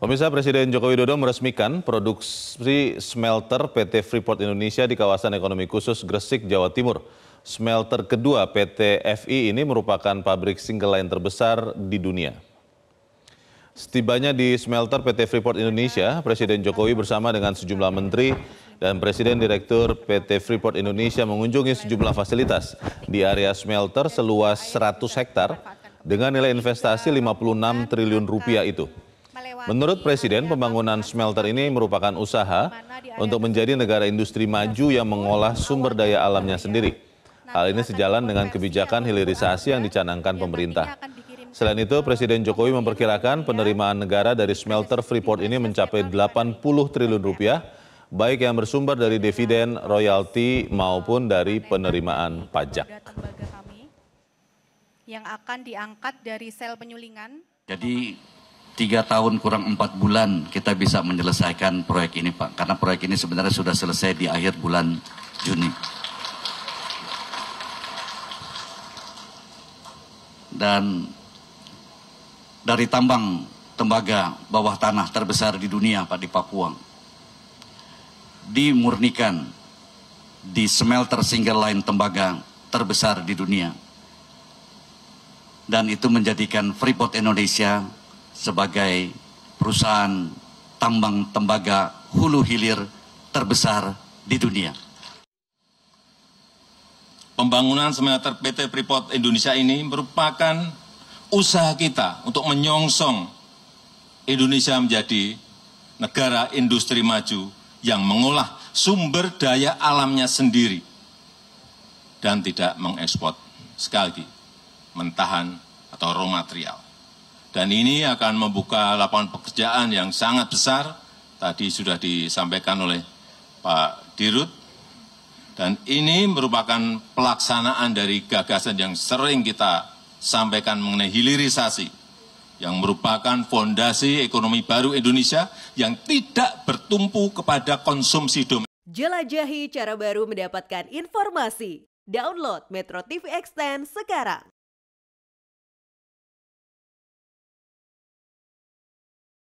Pemirsa Presiden Joko Widodo meresmikan produksi smelter PT Freeport Indonesia di kawasan ekonomi khusus Gresik, Jawa Timur. Smelter kedua PT FI ini merupakan pabrik single line terbesar di dunia. Setibanya di smelter PT Freeport Indonesia, Presiden Jokowi bersama dengan sejumlah menteri dan Presiden Direktur PT Freeport Indonesia mengunjungi sejumlah fasilitas di area smelter seluas 100 hektar dengan nilai investasi 56 triliun rupiah itu. Menurut Presiden, pembangunan smelter ini merupakan usaha untuk menjadi negara industri maju yang mengolah sumber daya alamnya sendiri. Hal ini sejalan dengan kebijakan hilirisasi yang dicanangkan pemerintah. Selain itu, Presiden Jokowi memperkirakan penerimaan negara dari smelter Freeport ini mencapai 80 triliun rupiah, baik yang bersumber dari dividen, royalti, maupun dari penerimaan pajak. Yang akan diangkat dari sel penyulingan. Jadi tiga tahun kurang empat bulan kita bisa menyelesaikan proyek ini Pak. Karena proyek ini sebenarnya sudah selesai di akhir bulan Juni. Dan dari tambang tembaga bawah tanah terbesar di dunia Pak di Papua dimurnikan di smelter single line tembaga terbesar di dunia dan itu menjadikan Freeport Indonesia sebagai perusahaan tambang tembaga hulu hilir terbesar di dunia. Pembangunan smelter PT Freeport Indonesia ini merupakan usaha kita untuk menyongsong Indonesia menjadi negara industri maju yang mengolah sumber daya alamnya sendiri dan tidak mengekspor sekali lagi mentahan atau raw material. Dan ini akan membuka lapangan pekerjaan yang sangat besar, tadi sudah disampaikan oleh Pak Dirut, dan ini merupakan pelaksanaan dari gagasan yang sering kita sampaikan mengenai hilirisasi, yang merupakan fondasi ekonomi baru Indonesia yang tidak bertumpu kepada konsumsi domestik. Jelajahi cara baru mendapatkan informasi. Download Metro TV Extend sekarang.